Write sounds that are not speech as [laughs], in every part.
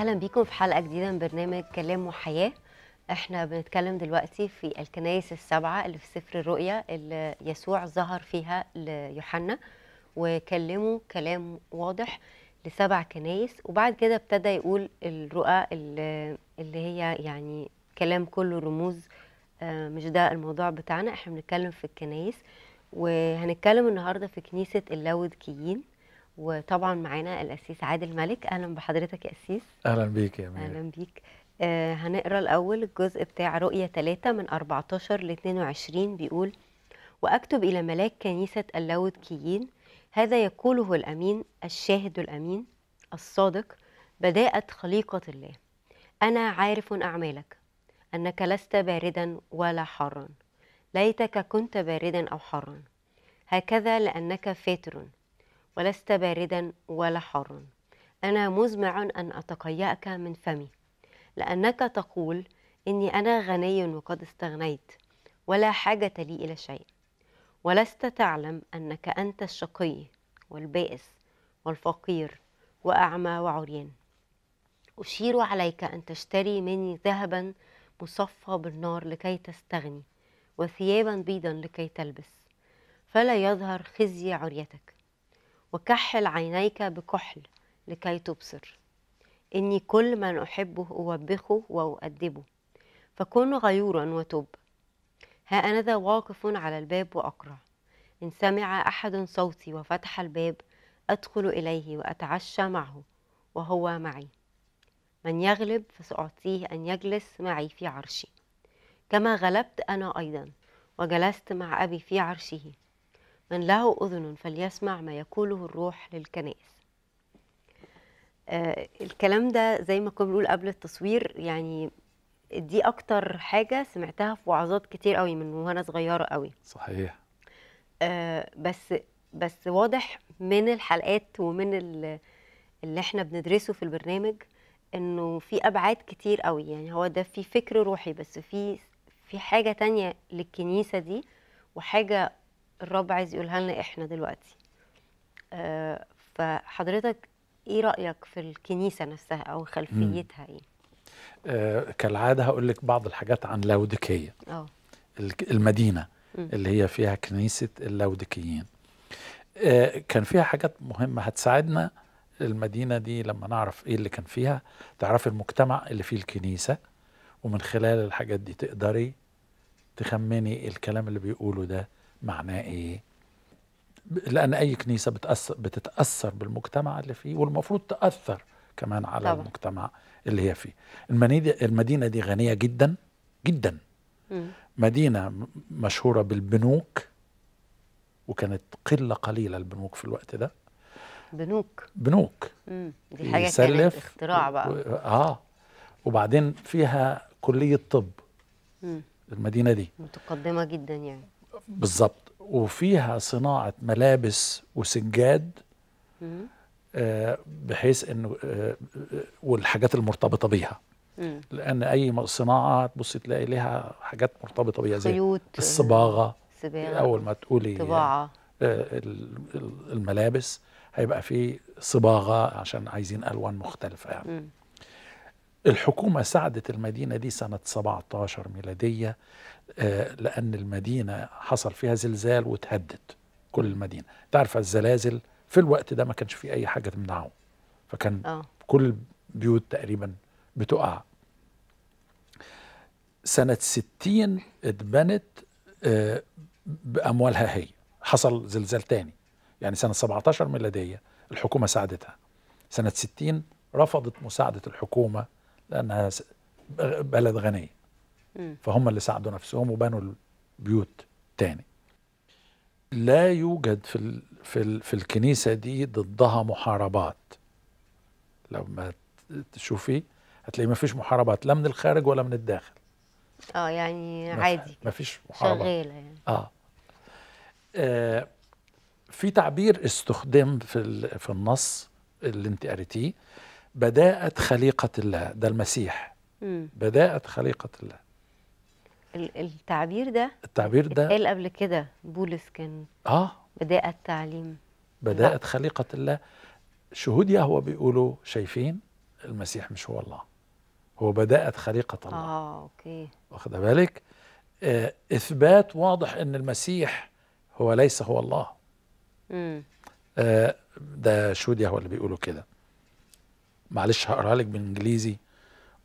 اهلا بيكم في حلقه جديده من برنامج كلام وحياه احنا بنتكلم دلوقتي في الكنائس السبعه اللي في سفر الرؤيا اللي يسوع ظهر فيها ليوحنا وكلمه كلام واضح لسبع كنايس وبعد كده ابتدى يقول الرؤى اللي هي يعني كلام كله رموز آه، مش ده الموضوع بتاعنا احنا بنتكلم في الكنايس وهنتكلم النهارده في كنيسه اللاودكيين وطبعا معانا الاسيس عادل ملك اهلا بحضرتك يا اسيس اهلا بيك يا امير اهلا بيك آه هنقرا الاول الجزء بتاع رؤيه 3 من 14 ل 22 بيقول واكتب الى ملاك كنيسه اللاودكيين هذا يقوله الامين الشاهد الامين الصادق بداءه خليقه الله انا عارف اعمالك انك لست باردا ولا حرا ليتك كنت باردا او حرا هكذا لانك فاتر ولست باردا ولا حارا أنا مزمع أن أتقيأك من فمي لأنك تقول إني أنا غني وقد استغنيت ولا حاجة لي إلى شيء ولست تعلم أنك أنت الشقي والبائس والفقير وأعمى وعريان أشير عليك أن تشتري مني ذهبا مصفى بالنار لكي تستغني وثيابا بيضا لكي تلبس فلا يظهر خزي عريتك وكحل عينيك بكحل لكي تبصر إني كل من أحبه أوبخه وأؤدبه فكن غيورا وتب ها أنا ذا واقف على الباب وأقرأ إن سمع أحد صوتي وفتح الباب أدخل إليه وأتعشى معه وهو معي من يغلب فسأعطيه أن يجلس معي في عرشي كما غلبت أنا أيضا وجلست مع أبي في عرشه من له أذن فليسمع ما يقوله الروح للكنائس آه الكلام ده زي ما كنا بنقول قبل التصوير يعني دي أكتر حاجة سمعتها في وعظات كتير قوي من وأنا صغيرة قوي صحيح آه بس بس واضح من الحلقات ومن اللي احنا بندرسه في البرنامج انه في ابعاد كتير قوي يعني هو ده في فكر روحي بس في في حاجه تانية للكنيسه دي وحاجه الرب عايز يقولها لنا احنا دلوقتي آه فحضرتك ايه رايك في الكنيسه نفسها او خلفيتها ايه آه كالعاده هقول لك بعض الحاجات عن لاوديكيه المدينه م. اللي هي فيها كنيسه اللاوديكيين آه كان فيها حاجات مهمه هتساعدنا المدينه دي لما نعرف ايه اللي كان فيها تعرفي المجتمع اللي فيه الكنيسه ومن خلال الحاجات دي تقدري تخمني الكلام اللي بيقوله ده معناه ايه لان اي كنيسه بتأثر بتتاثر بالمجتمع اللي فيه والمفروض تاثر كمان على طبعا. المجتمع اللي هي فيه المدينه دي غنيه جدا جدا م. مدينه مشهوره بالبنوك وكانت قله قليله البنوك في الوقت ده بنوك بنوك مم. دي حاجه كانت اختراع بقى و... اه وبعدين فيها كليه طب مم. المدينه دي متقدمه جدا يعني بالظبط وفيها صناعه ملابس وسجاد آه بحيث انه آه،, آه والحاجات المرتبطه بيها مم. لان اي صناعه هتبصي تلاقي لها حاجات مرتبطه بيها زي خيوط آه، الصباغه اول ما تقولي طباعه آه الملابس هيبقى في صباغه عشان عايزين الوان مختلفه يعني. الحكومه ساعدت المدينه دي سنه 17 ميلاديه آه، لأن المدينة حصل فيها زلزال وتهدد كل المدينة تعرف الزلازل في الوقت ده ما كانش في أي حاجة تمنعه فكان أوه. كل البيوت تقريبا بتقع سنة ستين اتبنت آه، بأموالها هي حصل زلزال تاني يعني سنة 17 ميلادية الحكومة ساعدتها سنة 60 رفضت مساعدة الحكومة لأنها بلد غنية فهم اللي ساعدوا نفسهم وبنوا البيوت تاني لا يوجد في ال في, ال في الكنيسه دي ضدها محاربات لما تشوفي هتلاقي ما فيش محاربات لا من الخارج ولا من الداخل اه يعني عادي ما فيش محاربات شغاله يعني آه. اه في تعبير استخدم في في النص اللي انت قريتيه بدأت خليقة الله ده المسيح بدأت خليقة الله التعبير ده التعبير ده قال قبل كده بولس كان اه بداء التعليم بداءة خليقة الله شهود يهوه بيقولوا شايفين المسيح مش هو الله هو بداءة خليقة الله اه اوكي واخد بالك آه، اثبات واضح ان المسيح هو ليس هو الله امم آه، ده شهود يهوه اللي بيقولوا كده معلش هقراها لك بالانجليزي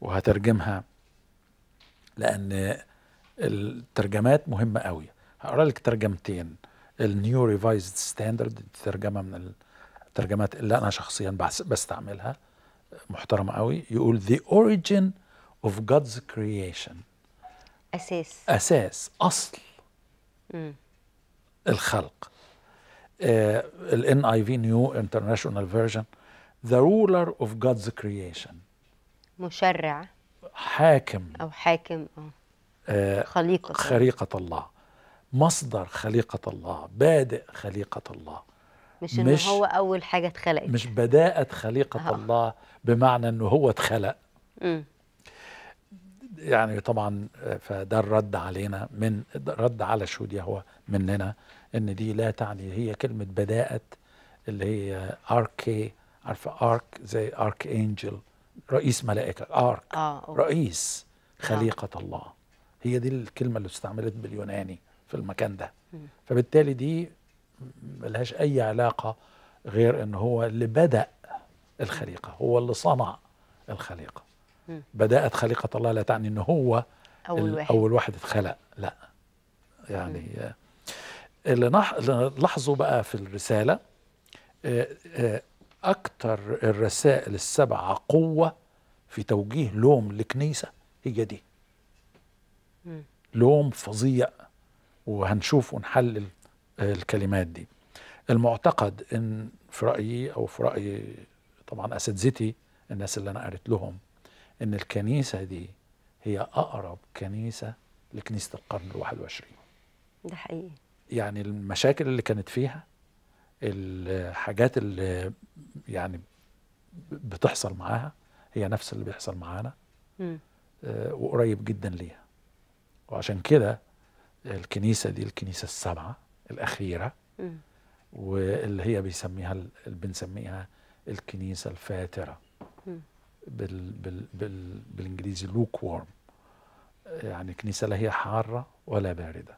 وهترجمها لان الترجمات مهمه قوي هقرا لك ترجمتين النيو ريفايزد ستاندرد ترجمه من الترجمات اللي انا شخصيا بستعملها محترمه قوي يقول ذا اوريجن اوف جادز كرييشن اساس اساس اصل م. الخلق الان اي في نيو انترناشونال فيرجن ذا رولر اوف جادز كرييشن مشرع حاكم او حاكم اه خليقة خليقة الله مصدر خليقة الله بادئ خليقة الله مش, مش إن هو أول حاجة اتخلقت مش بداءة خليقة أوه. الله بمعنى إنه هو اتخلق يعني طبعا فده الرد علينا من رد على شهود هو مننا ان دي لا تعني هي كلمه بداءه اللي هي اركي عارفه ارك زي ارك انجل رئيس ملائكه ارك آه رئيس نعم. خليقه آه. الله هي دي الكلمه اللي استعملت باليوناني في المكان ده فبالتالي دي ملهاش اي علاقه غير ان هو اللي بدا الخليقه هو اللي صنع الخليقه بدات خليقه الله لا تعني ان هو اول واحد اول واحد اتخلق لا يعني اللي لاحظوا بقى في الرساله آه، آه، اكتر الرسائل السبعه قوه في توجيه لوم لكنيسه هي دي لوم فظيع وهنشوف ونحلل آه، الكلمات دي المعتقد ان في رايي او في راي طبعا اساتذتي الناس اللي انا قريت لهم ان الكنيسه دي هي اقرب كنيسه لكنيسه القرن ال21 ده حقيقي يعني المشاكل اللي كانت فيها الحاجات اللي يعني بتحصل معاها هي نفس اللي بيحصل معانا آه، وقريب جدا ليها وعشان كده الكنيسة دي الكنيسة السبعة الأخيرة م. واللي هي بيسميها بنسميها الكنيسة الفاترة م. بال بال بال بالإنجليزي لوك وورم يعني كنيسة لا هي حارة ولا باردة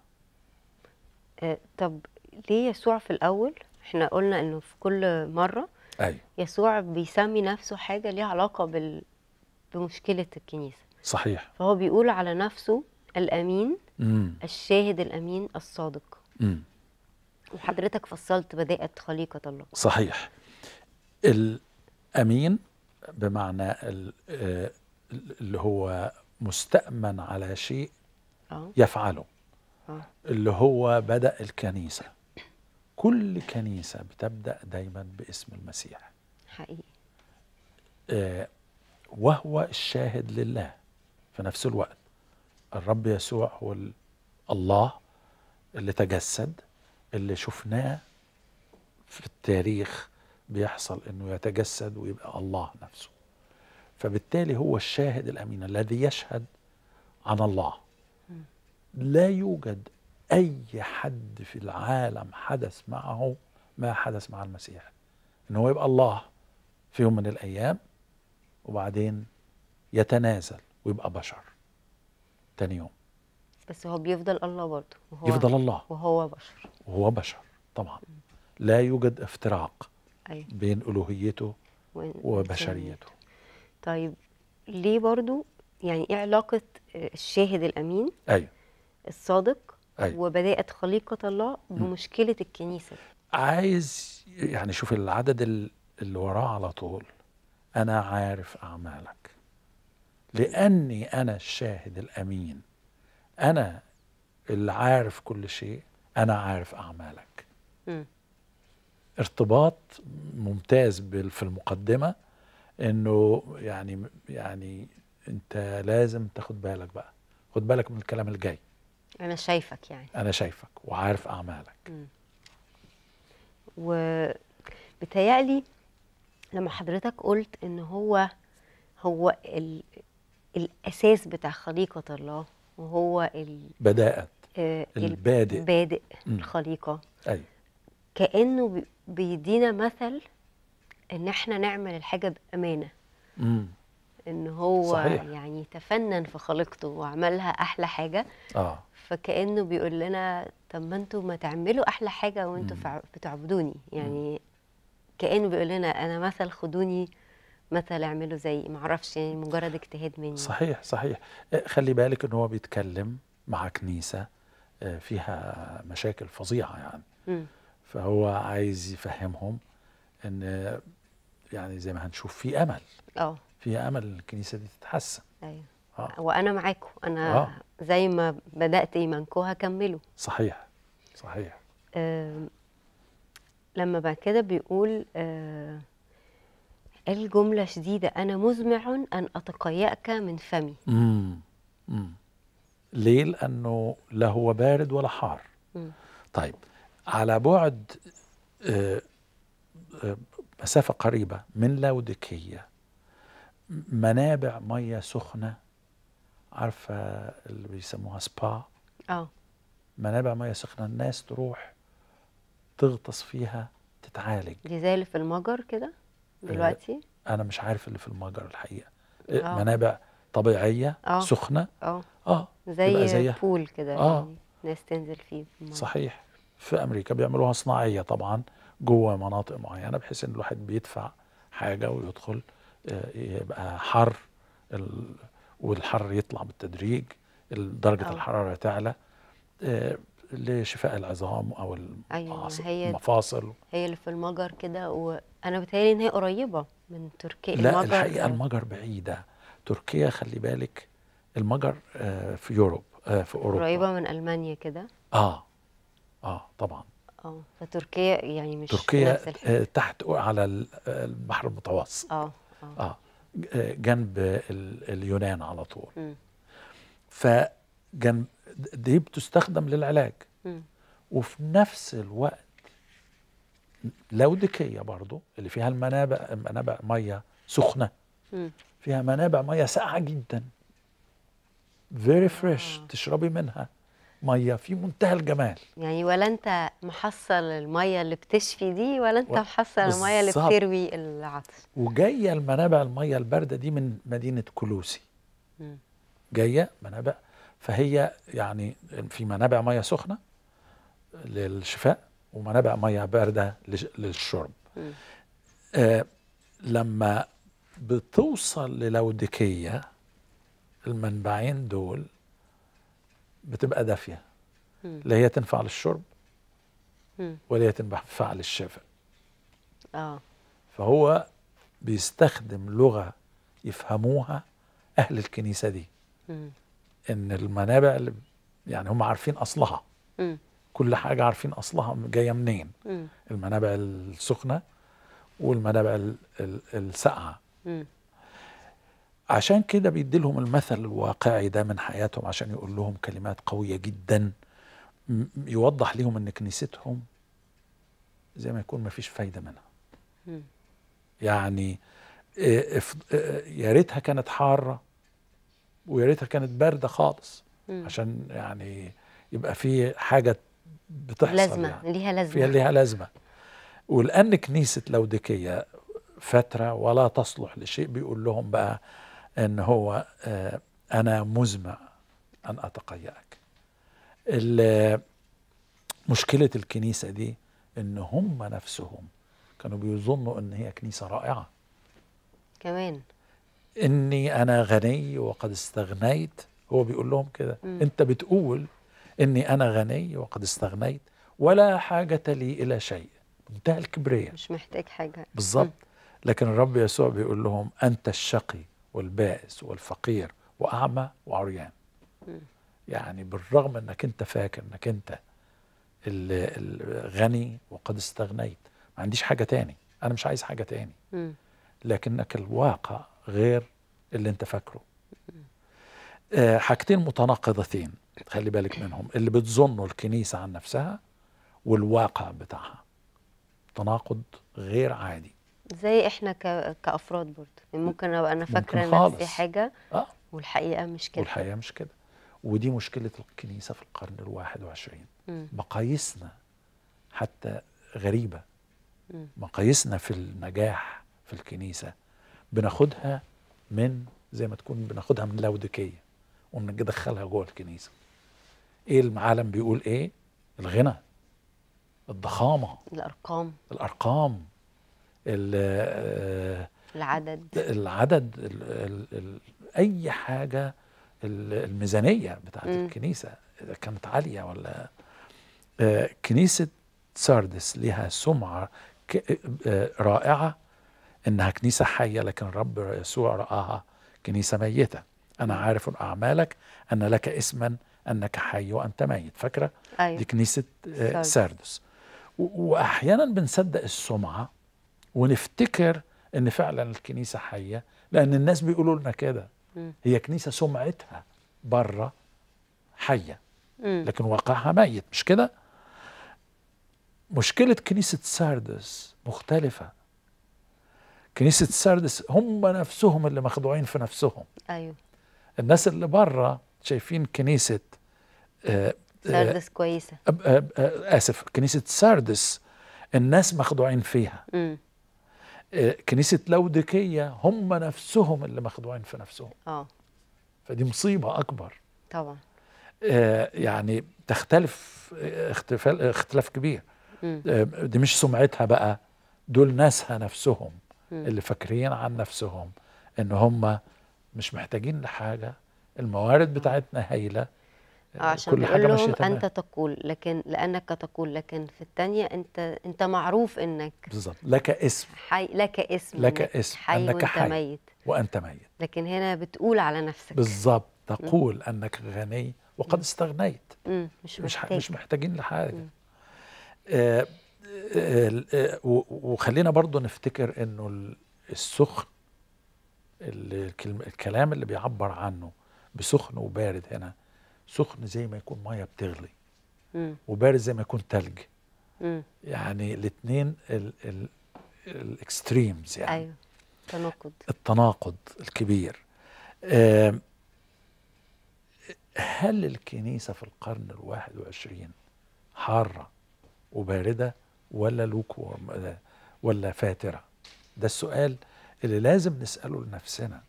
آه، طب ليه يسوع في الأول احنا قلنا انه في كل مرة أيوة. يسوع بيسمي نفسه حاجة ليها علاقة بال... بمشكلة الكنيسة صحيح فهو بيقول على نفسه الامين مم. الشاهد الامين الصادق مم. وحضرتك فصلت بدايه خليقه الله صحيح الامين بمعنى آه، اللي هو مستأمن على شيء أوه. يفعله أوه. اللي هو بدأ الكنيسة كل كنيسة بتبدأ دايما باسم المسيح حقيقي آه وهو الشاهد لله في نفس الوقت الرب يسوع هو الله اللي تجسد اللي شفناه في التاريخ بيحصل انه يتجسد ويبقى الله نفسه فبالتالي هو الشاهد الامين الذي يشهد عن الله لا يوجد اي حد في العالم حدث معه ما حدث مع المسيح ان هو يبقى الله في يوم من الايام وبعدين يتنازل ويبقى بشر تاني يوم بس هو بيفضل الله برضه وهو يفضل الله وهو بشر وهو بشر طبعا لا يوجد افتراق أيوة. بين الوهيته وبشريته طيب ليه برضه يعني ايه علاقه الشاهد الامين ايوه الصادق أيوة. وبدايه خليقه الله بمشكله م. الكنيسه عايز يعني شوف العدد اللي وراه على طول انا عارف اعمالك لاني انا الشاهد الامين انا اللي عارف كل شيء انا عارف اعمالك م. ارتباط ممتاز في المقدمه انه يعني يعني انت لازم تاخد بالك بقى خد بالك من الكلام الجاي انا شايفك يعني انا شايفك وعارف اعمالك وبتهيألي لما حضرتك قلت ان هو هو ال... الاساس بتاع خليقه الله وهو ال... بداءه آه البادئ بادئ الخليقه ايوه كانه بيدينا مثل ان احنا نعمل الحاجه بامانه مم. ان هو صحيح. يعني تفنن في خليقته وعملها احلى حاجه اه فكانه بيقول لنا طب ما انتوا ما تعملوا احلى حاجه وانتوا بتعبدوني يعني مم. كانه بيقول لنا انا مثل خدوني مثل اعمله زي ما اعرفش يعني مجرد اجتهاد مني صحيح صحيح آه، خلي بالك ان هو بيتكلم مع كنيسه آه، فيها مشاكل فظيعه يعني م. فهو عايز يفهمهم ان آه، يعني زي ما هنشوف في امل اه في امل الكنيسه دي تتحسن ايوه آه. وانا معاكم انا آه. زي ما بدات ايمانكم هكمله صحيح صحيح آه لما بعد كده بيقول آه قال جمله شديدة أنا مزمع أن أتقيأك من فمي امم ليه؟ لأنه لا هو بارد ولا حار مم. طيب على بعد آه، آه، مسافة قريبة من لاوديكية منابع مية سخنة عارفة اللي بيسموها سبا اه منابع مية سخنة الناس تروح تغطس فيها تتعالج دي زي اللي في المجر كده آه، دلوقتي؟ انا مش عارف اللي في المجرى الحقيقه أوه. آه. منابع طبيعيه أوه. سخنه اه اه زي زيها. بول كده آه. يعني ناس تنزل فيه في صحيح في امريكا بيعملوها صناعيه طبعا جوه مناطق معينه بحيث ان الواحد بيدفع حاجه ويدخل يبقى حر والحر يطلع بالتدريج درجه أوه. الحراره تعلى لشفاء العظام او المفاصل أيوة هي المفاصل هي اللي في المجر كده وانا بتهيألي ان هي قريبه من تركيا لا المجر الحقيقه آه. المجر بعيده تركيا خلي بالك المجر آه، في يوروب آه، في اوروبا قريبه من المانيا كده اه اه طبعا اه فتركيا يعني مش تركيا تحت على البحر المتوسط اه اه, آه. جنب اليونان على طول م. ف جنب دي بتستخدم للعلاج وفي نفس الوقت لودكية برضو اللي فيها المنابع منابع مية سخنة فيها منابع مية ساقعة جدا فيري فريش آه. تشربي منها ميه في منتهى الجمال يعني ولا انت محصل الميه اللي بتشفي دي ولا انت و... محصل الميه اللي بتروي العطش وجايه المنابع الميه البارده دي من مدينه كلوسي جايه منابع فهي يعني في منابع ميه سخنه للشفاء ومنابع ميه بارده للشرب آه لما بتوصل للوديكيه المنبعين دول بتبقى دافيه لا هي تنفع للشرب ولا هي تنفع للشفاء اه فهو بيستخدم لغه يفهموها اهل الكنيسه دي ان المنابع اللي يعني هم عارفين اصلها م. كل حاجه عارفين اصلها جايه منين م. المنابع السخنه والمنابع الساقعه عشان كده بيدي لهم المثل الواقعي ده من حياتهم عشان يقول لهم كلمات قويه جدا يوضح لهم ان كنيستهم زي ما يكون ما فيش فايده منها م. يعني آه، آه، يا ريتها كانت حاره ويا ريتها كانت بارده خالص مم. عشان يعني يبقى في حاجه بتحصل لازمه يعني. ليها لازمه فيها ليها لازمه ولان كنيسه لوديكيه فتره ولا تصلح لشيء بيقول لهم بقى ان هو آه انا مزمع ان اتقيأك مشكله الكنيسه دي ان هم نفسهم كانوا بيظنوا ان هي كنيسه رائعه كمان اني انا غني وقد استغنيت هو بيقول لهم كده انت بتقول اني انا غني وقد استغنيت ولا حاجه لي الى شيء منتهى الكبرياء مش محتاج حاجه بالظبط لكن الرب يسوع بيقول لهم انت الشقي والبائس والفقير واعمى وعريان يعني بالرغم انك انت فاكر انك انت الغني وقد استغنيت ما عنديش حاجه تاني انا مش عايز حاجه تاني لكنك الواقع غير اللي انت فاكره آه حاجتين متناقضتين خلي بالك منهم اللي بتظنه الكنيسة عن نفسها والواقع بتاعها تناقض غير عادي زي احنا ك... كافراد برضو يعني ممكن ابقى انا فاكره نفسي حاجه آه. والحقيقه مش كده والحقيقه مش كده ودي مشكله الكنيسه في القرن الواحد وعشرين مقاييسنا حتى غريبه مقاييسنا في النجاح في الكنيسه بناخدها من زي ما تكون بناخدها من لاوديكيه وندخلها جوه الكنيسه ايه العالم بيقول ايه الغنى الضخامه الارقام الارقام العدد العدد الـ الـ الـ اي حاجه الميزانيه بتاعت م. الكنيسه اذا كانت عاليه ولا آه، كنيسه ساردس لها سمعه آه، رائعه إنها كنيسة حية لكن رب يسوع رآها كنيسة ميتة أنا عارف أعمالك أن لك اسما أنك حي وأنت ميت فاكرة أيوة. دي كنيسة آه، ساردس وأحيانا بنصدق السمعة ونفتكر إن فعلا الكنيسة حية لأن الناس بيقولوا لنا كده هي كنيسة سمعتها بره حية لكن واقعها ميت مش كده مشكلة كنيسة ساردس مختلفة كنيسه سردس هم نفسهم اللي مخدوعين في نفسهم ايوه الناس اللي بره شايفين كنيسه آه، آه، سردس كويسه آه، اسف كنيسه سردس الناس مخدوعين فيها م. كنيسه لوديكيه هم نفسهم اللي مخدوعين في نفسهم اه فدي مصيبه اكبر طبعا آه يعني تختلف اختفال اختلاف كبير دي مش سمعتها بقى دول ناسها نفسهم اللي فاكرين عن نفسهم ان هم مش محتاجين لحاجه الموارد آه. بتاعتنا هايله آه، عشان كل حاجه ماشيه تمام انت تقول لكن لانك تقول لكن في الثانيه انت انت معروف انك بالظبط لك اسم حي لك اسم لك اسم حي انك وانت حي ميت وانت ميت لكن هنا بتقول على نفسك بالظبط تقول م. انك غني وقد استغنيت م. مش محتاج. مش محتاجين لحاجه وخلينا برضو نفتكر انه السخن اللي الكلام اللي بيعبر عنه بسخن وبارد هنا سخن زي ما يكون ميه بتغلي وبارد زي ما يكون تلج يعني الاثنين الاكستريمز يعني ايوه التناقض التناقض الكبير هل الكنيسه في القرن الواحد وعشرين حاره وبارده ولا لوك ولا, فاتره ده السؤال اللي لازم نساله لنفسنا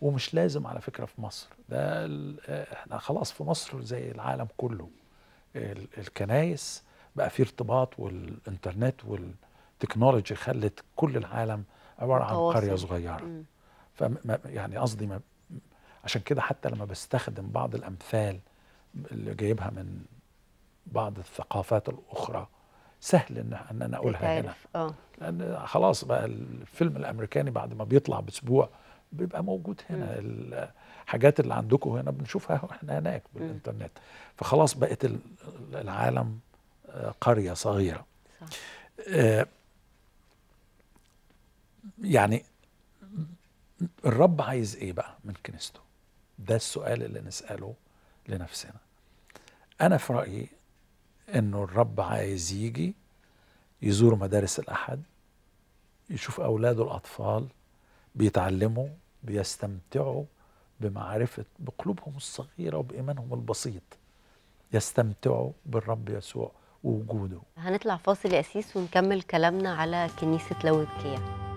ومش لازم على فكره في مصر ده احنا خلاص في مصر زي العالم كله الكنايس بقى في ارتباط والانترنت والتكنولوجي خلت كل العالم عباره عن قريه صغيره فما يعني قصدي عشان كده حتى لما بستخدم بعض الامثال اللي جايبها من بعض الثقافات الاخرى سهل ان انا اقولها هنا اه لان خلاص بقى الفيلم الامريكاني بعد ما بيطلع باسبوع بيبقى موجود هنا الحاجات اللي عندكم هنا بنشوفها [laughs] احنا هناك بالانترنت فخلاص بقت العالم آه، قريه صغيره صح. آه يعني الرب عايز ايه بقى من كنيسته ده السؤال اللي نساله لنفسنا انا في رايي انه الرب عايز يجي يزور مدارس الاحد يشوف اولاده الاطفال بيتعلموا بيستمتعوا بمعرفه بقلوبهم الصغيره وبايمانهم البسيط يستمتعوا بالرب يسوع ووجوده هنطلع فاصل يا اسيس ونكمل كلامنا على كنيسه لاوكيه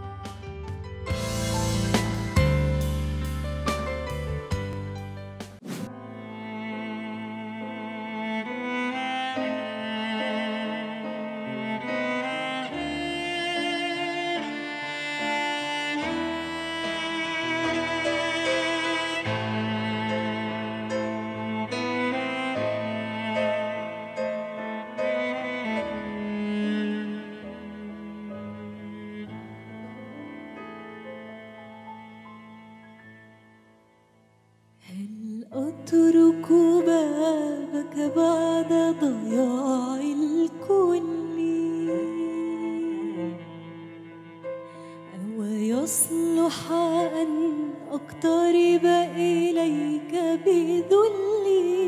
أقترب إليك بذلي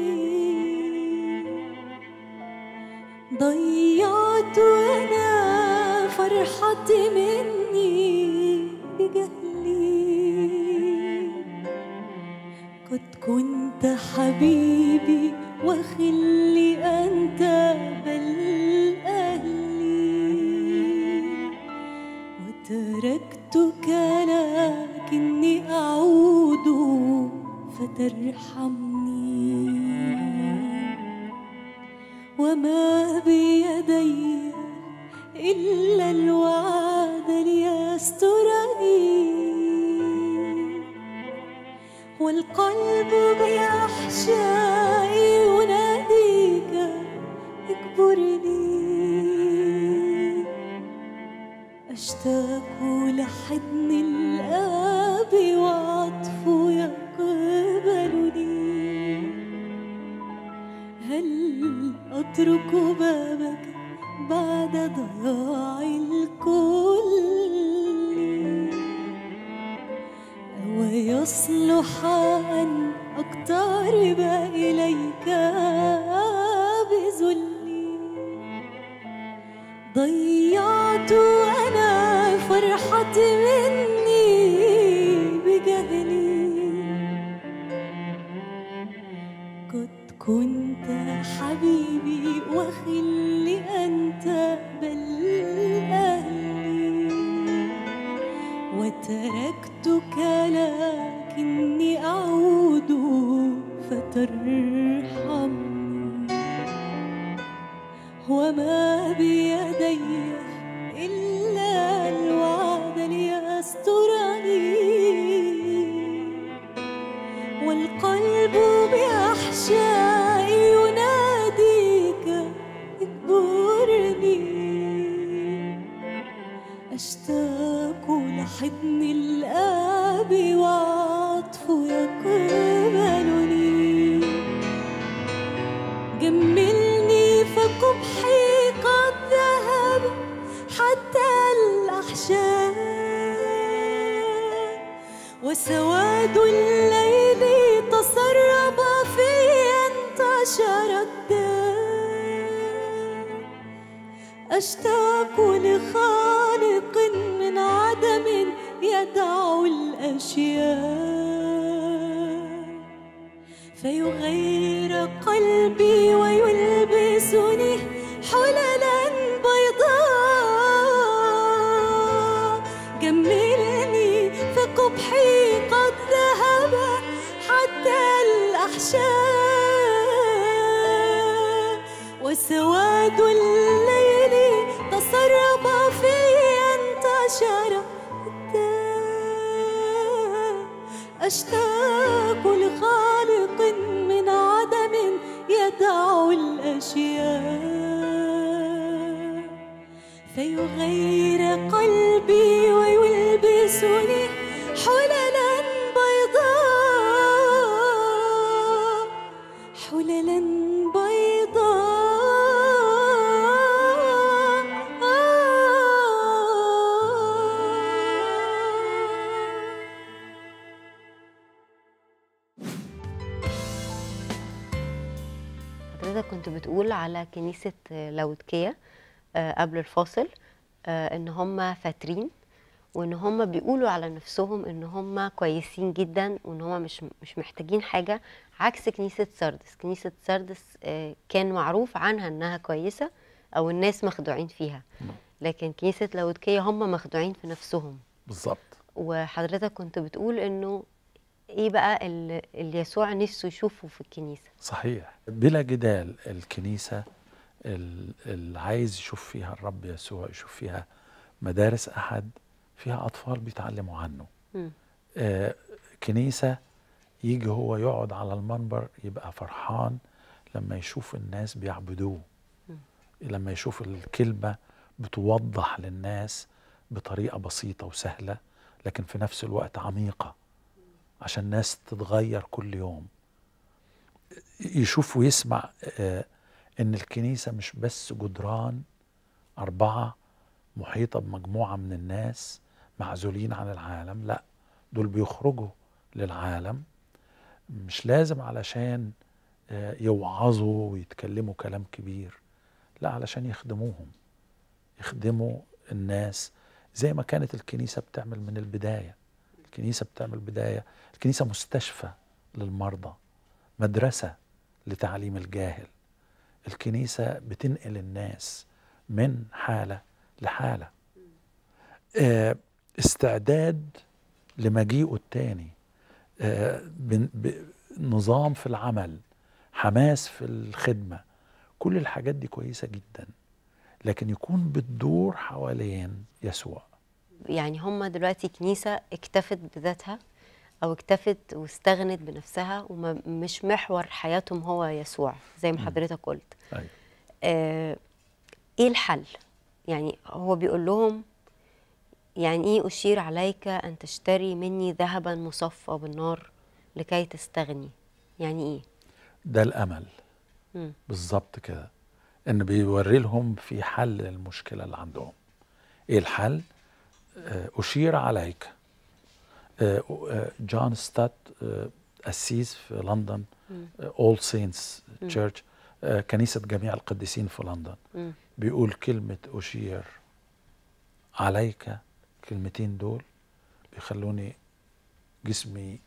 ضيعت أنا فرحتي مني بجهلي قد كنت حبيبي وخلي أنت بل أهلي وتركتك لا لكني أعود فترحمني وما بيدي إلا الوعد ليسترني والقلب بأحشائي يناديك اكبرني أشتاق لحضن الآن وعطفه يقبلني هل أترك بابك بعد ضياع الكل أن أقترب إليك بذلي ضيعت أنا فرحتي من تركتك لكني أعود فترحمني وما بيدي حضني الاب وعطفه يقبلني جملني فقبحي قد ذهب حتى الاحشاء وسواد الليل تسرب في انتشر الداء اشتاق لخاطري يدعو الأشياء فيغير قلبي ويلبسني حللا بيضاء جملني فقبحي قد ذهب حتى الأحشاء وسواد الأرض الأشياء فيغير قلبي ويلبسني على كنيسة آه، لاودكية آه، قبل الفاصل آه، ان هم فاترين وان هم بيقولوا على نفسهم ان هم كويسين جدا وان هم مش مش محتاجين حاجه عكس كنيسه سردس كنيسه سردس كان معروف عنها انها كويسه او الناس مخدوعين فيها لكن كنيسه لاودكيه هم مخدوعين في نفسهم بالظبط وحضرتك كنت بتقول انه ايه بقى اللي يسوع نفسه يشوفه في الكنيسه صحيح بلا جدال الكنيسه اللي عايز يشوف فيها الرب يسوع يشوف فيها مدارس احد فيها اطفال بيتعلموا عنه آه كنيسه يجي هو يقعد على المنبر يبقى فرحان لما يشوف الناس بيعبدوه م. لما يشوف الكلمه بتوضح للناس بطريقه بسيطه وسهله لكن في نفس الوقت عميقه عشان الناس تتغير كل يوم يشوف ويسمع آه، ان الكنيسة مش بس جدران أربعة محيطة بمجموعة من الناس معزولين عن العالم لا دول بيخرجوا للعالم مش لازم علشان آه، يوعظوا ويتكلموا كلام كبير لا علشان يخدموهم يخدموا الناس زي ما كانت الكنيسة بتعمل من البداية الكنيسة بتعمل بداية الكنيسة مستشفى للمرضى مدرسة لتعليم الجاهل الكنيسة بتنقل الناس من حالة لحالة آه، استعداد لمجيئه التاني آه، نظام في العمل حماس في الخدمة كل الحاجات دي كويسة جدا لكن يكون بتدور حوالين يسوع يعني هم دلوقتي كنيسة اكتفت بذاتها أو اكتفت واستغنت بنفسها ومش محور حياتهم هو يسوع زي ما حضرتك قلت أيوة. آه إيه الحل؟ يعني هو بيقول لهم يعني إيه أشير عليك أن تشتري مني ذهبا مصفى بالنار لكي تستغني يعني إيه؟ ده الأمل بالظبط كده ان بيوري لهم في حل للمشكله اللي عندهم ايه الحل آه، أشير عليك جون آه، ستات آه، أسيس في لندن أول سينس تشيرش كنيسة جميع القديسين في لندن بيقول كلمة أشير عليك كلمتين دول بيخلوني جسمي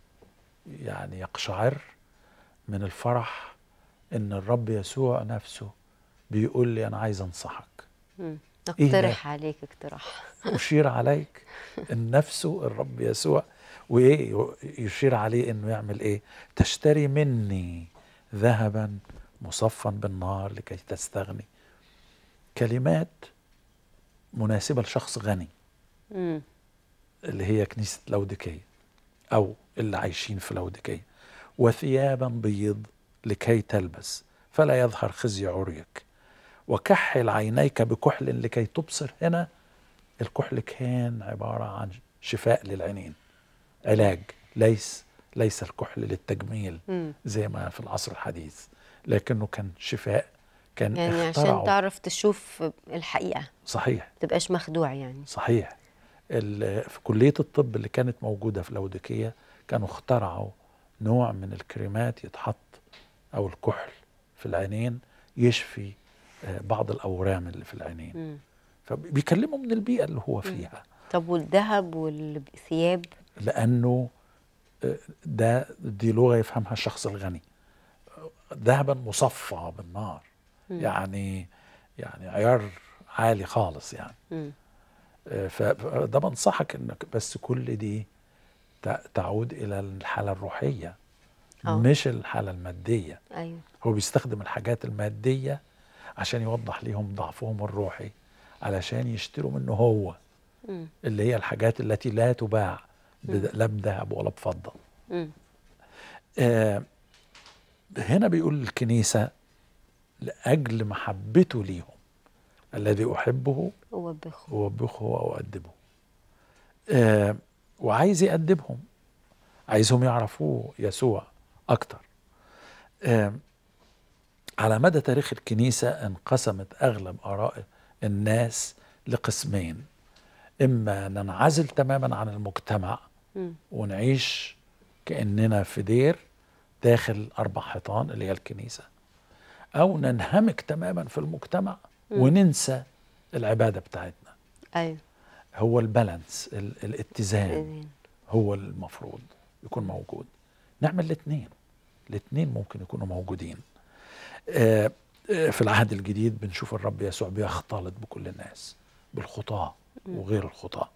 يعني يقشعر من الفرح ان الرب يسوع نفسه بيقول لي انا عايز انصحك م. نقترح إيه عليك اقتراح أشير عليك النفس الرب يسوع وإيه يشير عليه إنه يعمل إيه تشتري مني ذهبا مصفا بالنار لكي تستغني كلمات مناسبة لشخص غني مم. اللي هي كنيسة لوديكية أو اللي عايشين في لوديكية وثيابا بيض لكي تلبس فلا يظهر خزي عريك وكحل عينيك بكحل لكي تبصر هنا الكحل كان عبارة عن شفاء للعينين علاج ليس ليس الكحل للتجميل زي ما في العصر الحديث لكنه كان شفاء كان يعني عشان تعرف تشوف الحقيقة صحيح تبقاش مخدوع يعني صحيح في كلية الطب اللي كانت موجودة في الأوديكية كانوا اخترعوا نوع من الكريمات يتحط أو الكحل في العينين يشفي آه، بعض الاورام اللي في العينين مم. فبيكلموا من البيئه اللي هو فيها طب والذهب والثياب لانه آه، ده دي لغه يفهمها الشخص الغني ذهبا مصفى بالنار مم. يعني يعني عيار عالي خالص يعني آه، فده بنصحك انك بس كل دي تعود الى الحاله الروحيه أوه. مش الحاله الماديه أيوه. هو بيستخدم الحاجات الماديه عشان يوضح ليهم ضعفهم الروحي علشان يشتروا منه هو م. اللي هي الحاجات التي لا تباع لا بذهب ولا بفضة آه هنا بيقول الكنيسة لأجل محبته ليهم الذي أحبه أوبخه أوبخه وأؤدبه آه وعايز يأدبهم عايزهم يعرفوه يسوع أكتر آه على مدى تاريخ الكنيسة انقسمت أغلب آراء الناس لقسمين إما ننعزل تماما عن المجتمع ونعيش كأننا في دير داخل أربع حيطان اللي هي الكنيسة أو ننهمك تماما في المجتمع وننسى العبادة بتاعتنا أيوه هو البالانس الاتزان هو المفروض يكون موجود نعمل الاثنين الاثنين ممكن يكونوا موجودين في العهد الجديد بنشوف الرب يسوع بيختلط بكل الناس بالخطاة وغير الخطاة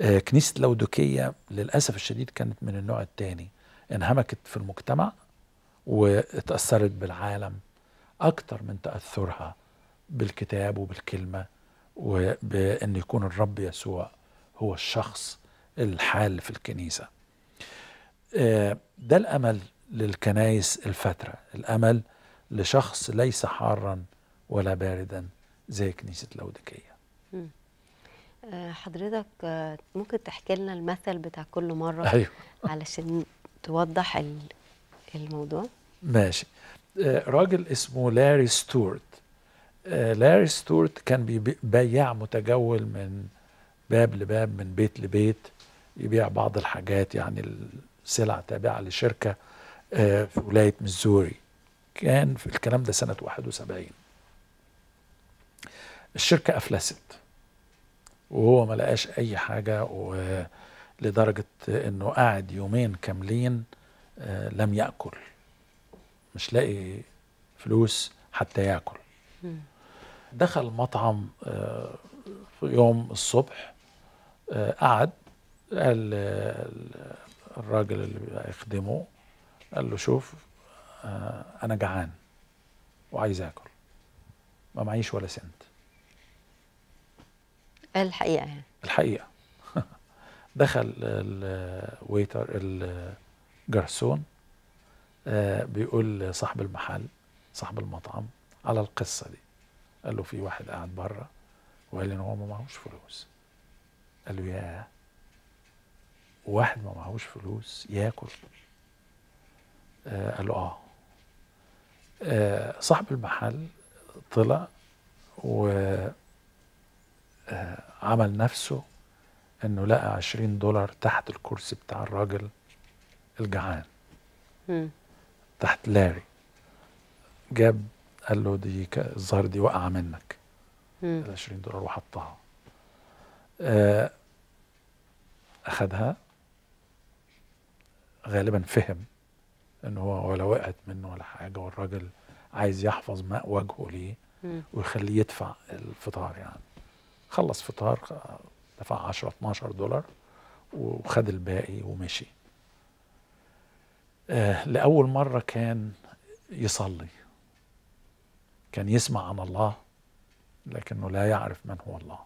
آه، كنيسة لودوكية للأسف الشديد كانت من النوع الثاني انهمكت في المجتمع واتأثرت بالعالم أكتر من تأثرها بالكتاب وبالكلمة وبأن يكون الرب يسوع هو الشخص الحال في الكنيسة آه، ده الأمل للكنايس الفترة الأمل لشخص ليس حارا ولا باردا زي كنيسة لوديكية آه، حضرتك آه، ممكن تحكي لنا المثل بتاع كل مرة أيوه. علشان توضح الموضوع ماشي آه، راجل اسمه لاري ستورت لاري ستورت كان بياع متجول من باب لباب من بيت لبيت يبيع بعض الحاجات يعني السلع تابعة لشركة في ولاية ميزوري كان في الكلام ده سنة 71 الشركة أفلست وهو ما لقاش أي حاجة لدرجة إنه قعد يومين كاملين آه، لم يأكل مش لاقي فلوس حتى يأكل دخل مطعم آه، في يوم الصبح آه، قعد قال الراجل اللي بيخدمه قال له شوف آه، انا جعان وعايز اكل ما معيش ولا سنت الحقيقه يعني الحقيقه [laughs] دخل الويتر الجرسون آه، بيقول لصاحب المحل صاحب المطعم على القصه دي قال له في واحد قاعد بره وقال لي ان هو ما معهوش فلوس قال له ياه واحد ما معهوش فلوس ياكل آه، قال له اه آه، صاحب المحل طلع وعمل آه، نفسه انه لقى 20 دولار تحت الكرسي بتاع الراجل الجعان م. تحت لاري جاب قال له دي الظاهر دي وقع منك ال 20 دولار وحطها آه، اخدها غالبا فهم ان هو ولا وقعت منه ولا حاجه والراجل عايز يحفظ ماء وجهه ليه ويخليه يدفع الفطار يعني خلص فطار دفع 10 12 دولار وخد الباقي ومشي آه لأول مرة كان يصلي كان يسمع عن الله لكنه لا يعرف من هو الله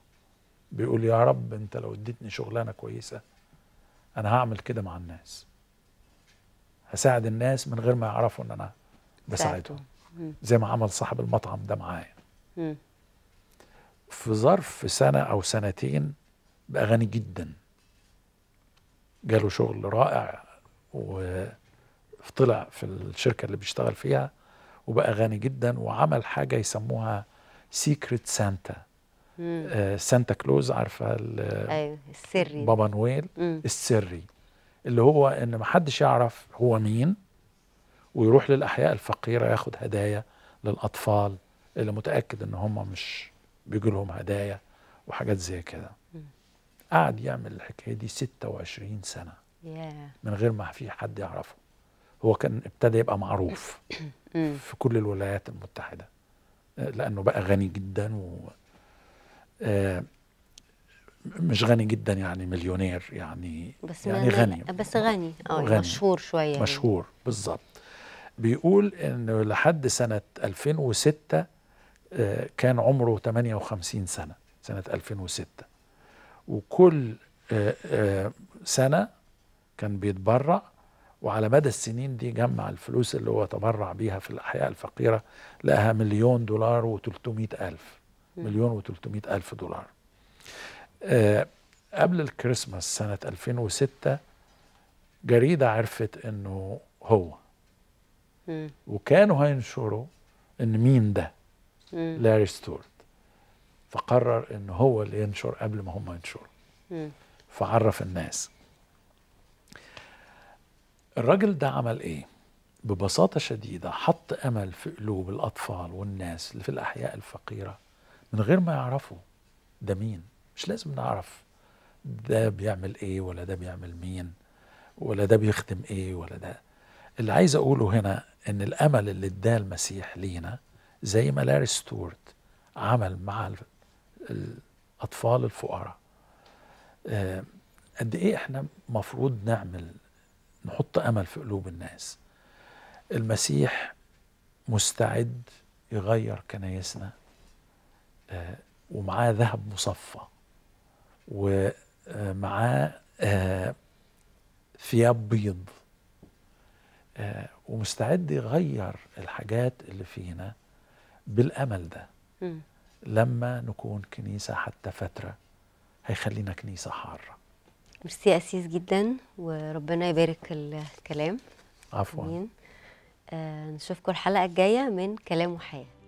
بيقول يا رب انت لو اديتني شغلانة كويسة انا هعمل كده مع الناس هساعد الناس من غير ما يعرفوا ان انا بساعدهم زي ما عمل صاحب المطعم ده معايا في ظرف سنه او سنتين بقى غني جدا جاله شغل رائع وطلع في الشركه اللي بيشتغل فيها وبقى غني جدا وعمل حاجه يسموها سيكريت سانتا سانتا كلوز عارفه ايوه السري بابا نويل السري اللي هو ان محدش يعرف هو مين ويروح للاحياء الفقيره ياخد هدايا للاطفال اللي متاكد ان هم مش بيجي لهم هدايا وحاجات زي كده قعد يعمل الحكايه دي 26 سنه من غير ما في حد يعرفه هو كان ابتدى يبقى معروف [coughs] في كل الولايات المتحده لانه بقى غني جدا و آه مش غني جدا يعني مليونير يعني بس يعني غني بس غني اه مشهور شويه يعني. مشهور بالظبط بيقول انه لحد سنه 2006 آه، كان عمره 58 سنه سنه 2006 وكل آه، آه، سنه كان بيتبرع وعلى مدى السنين دي جمع الفلوس اللي هو تبرع بيها في الاحياء الفقيره لقاها مليون دولار و300 الف مليون و300 الف دولار آه، قبل الكريسماس سنة 2006 جريدة عرفت انه هو وكانوا هينشروا ان مين ده لاري ستورت فقرر ان هو اللي ينشر قبل ما هم ينشروا فعرف الناس الراجل ده عمل ايه ببساطة شديدة حط امل في قلوب الاطفال والناس اللي في الاحياء الفقيرة من غير ما يعرفوا ده مين مش لازم نعرف ده بيعمل ايه ولا ده بيعمل مين ولا ده بيخدم ايه ولا ده اللي عايز اقوله هنا ان الامل اللي اداه المسيح لينا زي ما لاري ستورت عمل مع الاطفال الفقراء آه، قد ايه احنا مفروض نعمل نحط امل في قلوب الناس المسيح مستعد يغير كنايسنا آه، ومعاه ذهب مصفى ومعاه آه، ثياب بيض آه، ومستعد يغير الحاجات اللي فينا بالامل ده لما نكون كنيسه حتى فتره هيخلينا كنيسه حاره ميرسي اسيس جدا وربنا يبارك الكلام عفوا آه نشوفكم الحلقه الجايه من كلام وحياه